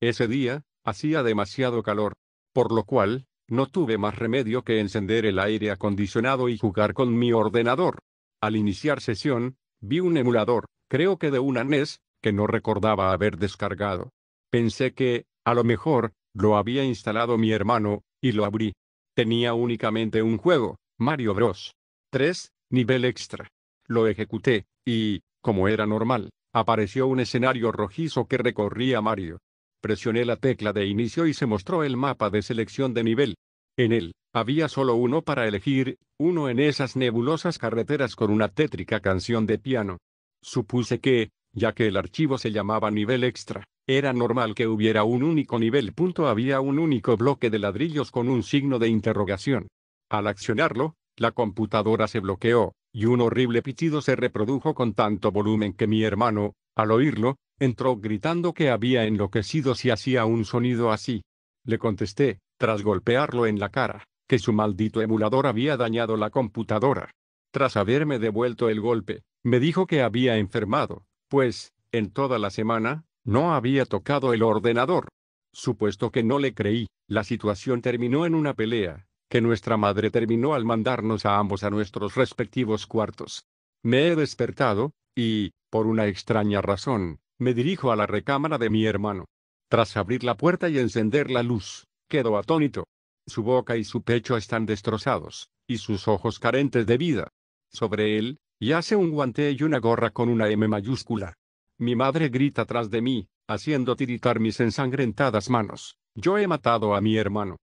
Ese día, hacía demasiado calor, por lo cual, no tuve más remedio que encender el aire acondicionado y jugar con mi ordenador. Al iniciar sesión, vi un emulador, creo que de una NES, que no recordaba haber descargado. Pensé que, a lo mejor, lo había instalado mi hermano, y lo abrí. Tenía únicamente un juego, Mario Bros. 3, nivel extra. Lo ejecuté, y, como era normal, apareció un escenario rojizo que recorría Mario. Presioné la tecla de inicio y se mostró el mapa de selección de nivel. En él, había solo uno para elegir, uno en esas nebulosas carreteras con una tétrica canción de piano. Supuse que, ya que el archivo se llamaba nivel extra, era normal que hubiera un único nivel. Punto había un único bloque de ladrillos con un signo de interrogación. Al accionarlo, la computadora se bloqueó, y un horrible pitido se reprodujo con tanto volumen que mi hermano, al oírlo, Entró gritando que había enloquecido si hacía un sonido así. Le contesté, tras golpearlo en la cara, que su maldito emulador había dañado la computadora. Tras haberme devuelto el golpe, me dijo que había enfermado, pues, en toda la semana, no había tocado el ordenador. Supuesto que no le creí, la situación terminó en una pelea, que nuestra madre terminó al mandarnos a ambos a nuestros respectivos cuartos. Me he despertado, y, por una extraña razón, me dirijo a la recámara de mi hermano. Tras abrir la puerta y encender la luz, quedo atónito. Su boca y su pecho están destrozados, y sus ojos carentes de vida. Sobre él, yace un guante y una gorra con una M mayúscula. Mi madre grita tras de mí, haciendo tiritar mis ensangrentadas manos. Yo he matado a mi hermano.